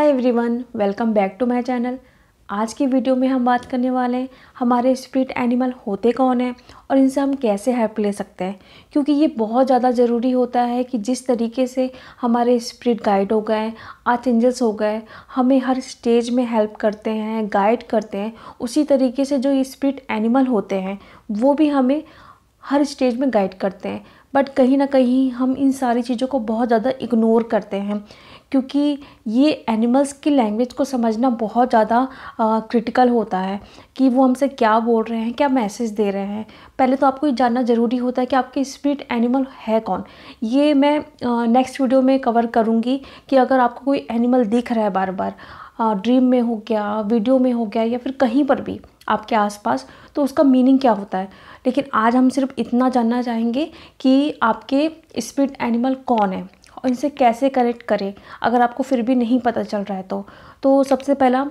hi everyone welcome back to my channel आज की video में हम बात करने वाले हैं हमारे स्प्रिट एनिमल होते कौन हैं और इनसे हम कैसे हेल्प ले सकते हैं क्योंकि ये बहुत ज़्यादा ज़रूरी होता है कि जिस तरीके से हमारे स्प्रिट गाइड हो गए आर्च एंजल्स हो गए हमें हर स्टेज में हेल्प करते हैं गाइड करते हैं उसी तरीके से जो स्प्रिट एनिमल होते हैं वो भी हमें हर स्टेज में गाइड करते हैं बट कहीं ना कहीं हम इन सारी चीज़ों को बहुत ज़्यादा इग्नोर करते हैं क्योंकि ये एनिमल्स की लैंग्वेज को समझना बहुत ज़्यादा क्रिटिकल होता है कि वो हमसे क्या बोल रहे हैं क्या मैसेज दे रहे हैं पहले तो आपको ये जानना ज़रूरी होता है कि आपके स्पिरिट एनिमल है कौन ये मैं नेक्स्ट वीडियो में कवर करूँगी कि अगर आपको कोई एनिमल दिख रहा है बार बार ड्रीम में हो गया वीडियो में हो गया या फिर कहीं पर भी आपके आसपास तो उसका मीनिंग क्या होता है लेकिन आज हम सिर्फ इतना जानना चाहेंगे कि आपके स्पिरिट एनिमल कौन है और इनसे कैसे कनेक्ट करें अगर आपको फिर भी नहीं पता चल रहा है तो तो सबसे पहला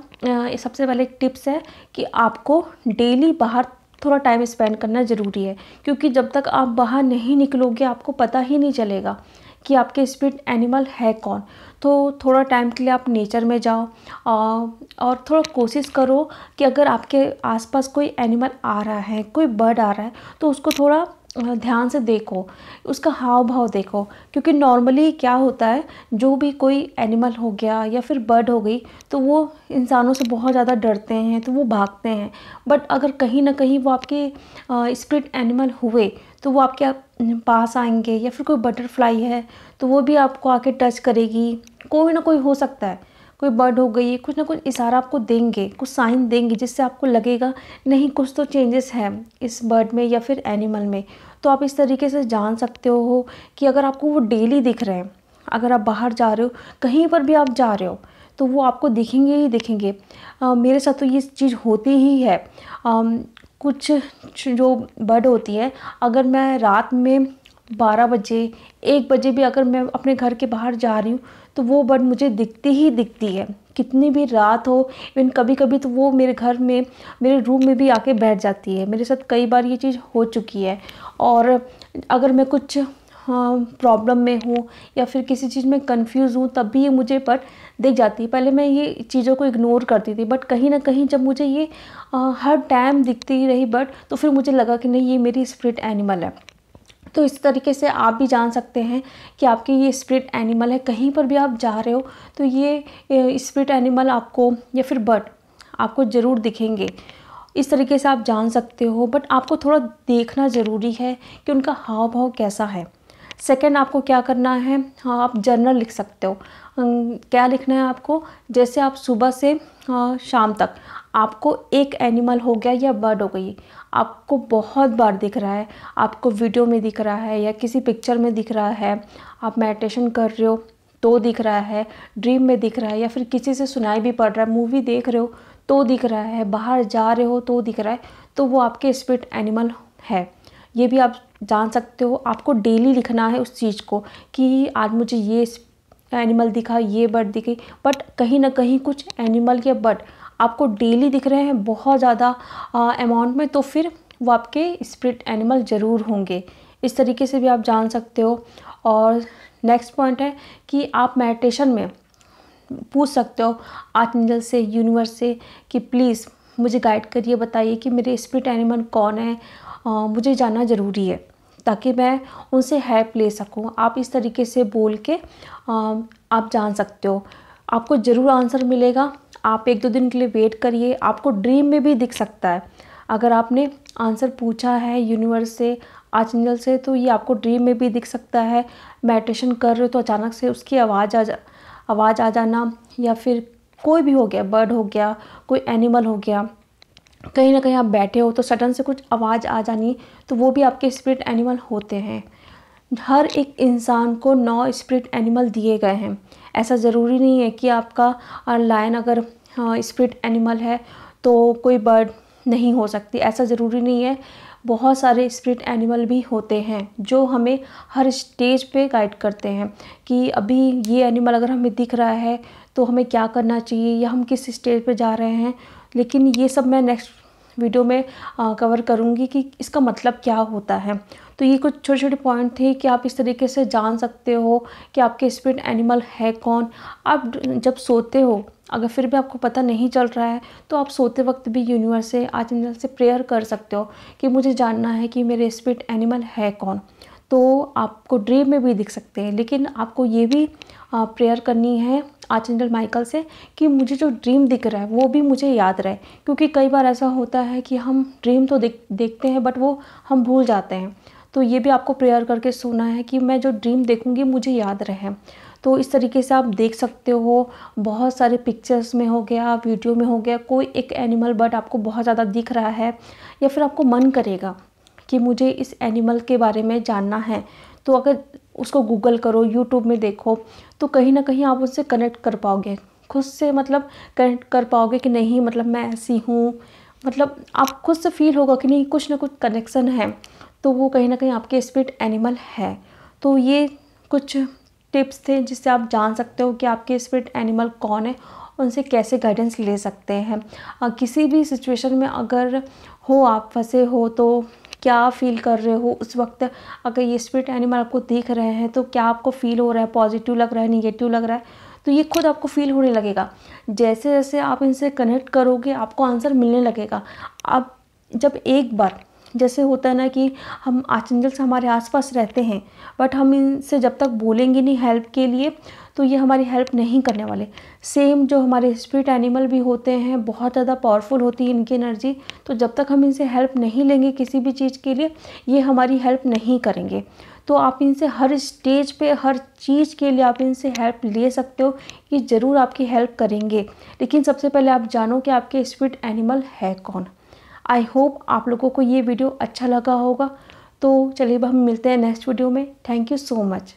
सबसे पहले एक टिप्स है कि आपको डेली बाहर थोड़ा टाइम स्पेंड करना ज़रूरी है क्योंकि जब तक आप बाहर नहीं निकलोगे आपको पता ही नहीं चलेगा कि आपके स्पिरिट एनिमल है कौन तो थोड़ा टाइम के लिए आप नेचर में जाओ और थोड़ा कोशिश करो कि अगर आपके आसपास कोई एनिमल आ रहा है कोई बर्ड आ रहा है तो उसको थोड़ा ध्यान से देखो उसका हाव भाव देखो क्योंकि नॉर्मली क्या होता है जो भी कोई एनिमल हो गया या फिर बर्ड हो गई तो वो इंसानों से बहुत ज़्यादा डरते हैं तो वो भागते हैं बट अगर कहीं ना कहीं वो आपके स्प्रिट एनिमल हुए तो वो आपके पास आएंगे या फिर कोई बटरफ्लाई है तो वो भी आपको आके टच करेगी कोई ना कोई हो सकता है कोई बर्ड हो गई कुछ ना कुछ इशारा आपको देंगे कुछ साइन देंगे जिससे आपको लगेगा नहीं कुछ तो चेंजेस हैं इस बर्ड में या फिर एनिमल में तो आप इस तरीके से जान सकते हो कि अगर आपको वो डेली दिख रहे हैं अगर आप बाहर जा रहे हो कहीं पर भी आप जा रहे हो तो वो आपको दिखेंगे ही दिखेंगे आ, मेरे साथ तो ये चीज़ होती ही है आ, कुछ जो बर्ड होती है अगर मैं रात में बारह बजे एक बजे भी अगर मैं अपने घर के बाहर जा रही हूँ तो वो बर्ड मुझे दिखती ही दिखती है कितनी भी रात हो इवन कभी कभी तो वो मेरे घर में मेरे रूम में भी आके बैठ जाती है मेरे साथ कई बार ये चीज़ हो चुकी है और अगर मैं कुछ प्रॉब्लम हाँ, में हूँ या फिर किसी चीज़ में कंफ्यूज हूँ तब भी ये मुझे पर दिख जाती है पहले मैं ये चीज़ों को इग्नोर करती थी बट कहीं ना कहीं जब मुझे ये आ, हर टाइम दिखती रही बट तो फिर मुझे लगा कि नहीं ये मेरी स्प्रिट एनिमल है तो इस तरीके से आप भी जान सकते हैं कि आपकी ये स्प्रिट एनिमल है कहीं पर भी आप जा रहे हो तो ये स्प्रिट एनिमल आपको या फिर बर्ड आपको ज़रूर दिखेंगे इस तरीके से आप जान सकते हो बट आपको थोड़ा देखना ज़रूरी है कि उनका हाव भाव कैसा है सेकेंड आपको क्या करना है हाँ आप जर्नल लिख सकते हो क्या लिखना है आपको जैसे आप सुबह से शाम तक आपको एक एनिमल हो गया या बर्ड हो गई आपको बहुत बार दिख रहा है आपको वीडियो में दिख रहा है या किसी पिक्चर में दिख रहा है आप मेडिटेशन कर रहे हो तो दिख रहा है ड्रीम में दिख रहा है या फिर किसी से सुनाई भी पड़ रहा है मूवी देख रहे हो तो दिख रहा है बाहर जा रहे हो तो दिख रहा है तो वो आपके स्पिरिट एनिमल है ये भी आप जान सकते हो आपको डेली लिखना है उस चीज़ को कि आज मुझे ये एनिमल दिखा ये बर्ड दिखी बट कहीं ना कहीं कुछ एनिमल या बर्ड आपको डेली दिख रहे हैं बहुत ज़्यादा अमाउंट में तो फिर वो आपके स्प्रिट एनिमल ज़रूर होंगे इस तरीके से भी आप जान सकते हो और नेक्स्ट पॉइंट है कि आप मेडिटेशन में पूछ सकते हो आत्मजल से यूनिवर्स से कि प्लीज़ मुझे गाइड करिए बताइए कि मेरे स्प्रिट एनिमल कौन है आ, मुझे जानना ज़रूरी है ताकि मैं उनसे हेल्प ले सकूं आप इस तरीके से बोल के आ, आप जान सकते हो आपको ज़रूर आंसर मिलेगा आप एक दो दिन के लिए वेट करिए आपको ड्रीम में भी दिख सकता है अगर आपने आंसर पूछा है यूनिवर्स से आचंजल से तो ये आपको ड्रीम में भी दिख सकता है मेडिटेशन कर रहे हो तो अचानक से उसकी आवाज़ आ जा आवाज़ आ जाना या फिर कोई भी हो गया बर्ड हो गया कोई एनिमल हो गया कहीं ना कहीं आप बैठे हो तो सडन से कुछ आवाज़ आ जानी तो वो भी आपके स्पिरिट एनिमल होते हैं हर एक इंसान को नौ स्प्रिट एनिमल दिए गए हैं ऐसा ज़रूरी नहीं है कि आपका लायन अगर स्प्रिट एनिमल है तो कोई बर्ड नहीं हो सकती ऐसा ज़रूरी नहीं है बहुत सारे स्प्रिट एनिमल भी होते हैं जो हमें हर स्टेज पे गाइड करते हैं कि अभी ये एनिमल अगर हमें दिख रहा है तो हमें क्या करना चाहिए या हम किस स्टेज पे जा रहे हैं लेकिन ये सब मैं नेक्स्ट वीडियो में कवर करूँगी कि इसका मतलब क्या होता है तो ये कुछ छोटे छोटे पॉइंट थे कि आप इस तरीके से जान सकते हो कि आपके स्पिरिट एनिमल है कौन आप जब सोते हो अगर फिर भी आपको पता नहीं चल रहा है तो आप सोते वक्त भी यूनिवर्स से आचंजल से प्रेयर कर सकते हो कि मुझे जानना है कि मेरे स्पिरिट एनिमल है कौन तो आपको ड्रीम में भी दिख सकते हैं लेकिन आपको ये भी प्रेयर करनी है आर्चेंडल माइकल से कि मुझे जो ड्रीम दिख रहा है वो भी मुझे याद रहे क्योंकि कई बार ऐसा होता है कि हम ड्रीम तो देख देखते हैं बट वो हम भूल जाते हैं तो ये भी आपको प्रेयर करके सोना है कि मैं जो ड्रीम देखूँगी मुझे याद रहे तो इस तरीके से आप देख सकते हो बहुत सारे पिक्चर्स में हो गया वीडियो में हो गया कोई एक एनिमल बर्ड आपको बहुत ज़्यादा दिख रहा है या फिर आपको मन करेगा कि मुझे इस एनिमल के बारे में जानना है तो अगर उसको गूगल करो यूट्यूब में देखो तो कहीं ना कहीं आप उससे कनेक्ट कर पाओगे खुद से मतलब कनेक्ट कर पाओगे कि नहीं मतलब मैं ऐसी हूँ मतलब आप खुद से फील होगा कि नहीं कुछ ना कुछ कनेक्शन है तो वो कहीं ना कहीं आपके स्पिरिट एनिमल है तो ये कुछ टिप्स थे जिससे आप जान सकते हो कि आपके स्पिरिट एनिमल कौन है उनसे कैसे गाइडेंस ले सकते हैं किसी भी सिचुएशन में अगर हो आप फंसे हो तो क्या फ़ील कर रहे हो उस वक्त अगर ये स्पिरिट एनिमल आपको देख रहे हैं तो क्या आपको फ़ील हो रहा है पॉजिटिव लग रहा है निगेटिव लग रहा है तो ये खुद आपको फील होने लगेगा जैसे जैसे आप इनसे कनेक्ट करोगे आपको आंसर मिलने लगेगा आप जब एक बार जैसे होता है ना कि हम आचंजल से हमारे आसपास रहते हैं बट हम इनसे जब तक बोलेंगे नहीं हेल्प के लिए तो ये हमारी हेल्प नहीं करने वाले सेम जो हमारे स्पिरिट एनिमल भी होते हैं बहुत ज़्यादा पावरफुल होती है इनकी एनर्जी तो जब तक हम इनसे हेल्प नहीं लेंगे किसी भी चीज़ के लिए ये हमारी हेल्प नहीं करेंगे तो आप इनसे हर स्टेज पे हर चीज़ के लिए आप इनसे हेल्प ले सकते हो ये ज़रूर आपकी हेल्प करेंगे लेकिन सबसे पहले आप जानो कि आपके स्पिरिट एनिमल है कौन आई होप आप लोगों को ये वीडियो अच्छा लगा होगा तो चलिए अब हम मिलते हैं नेक्स्ट वीडियो में थैंक यू सो मच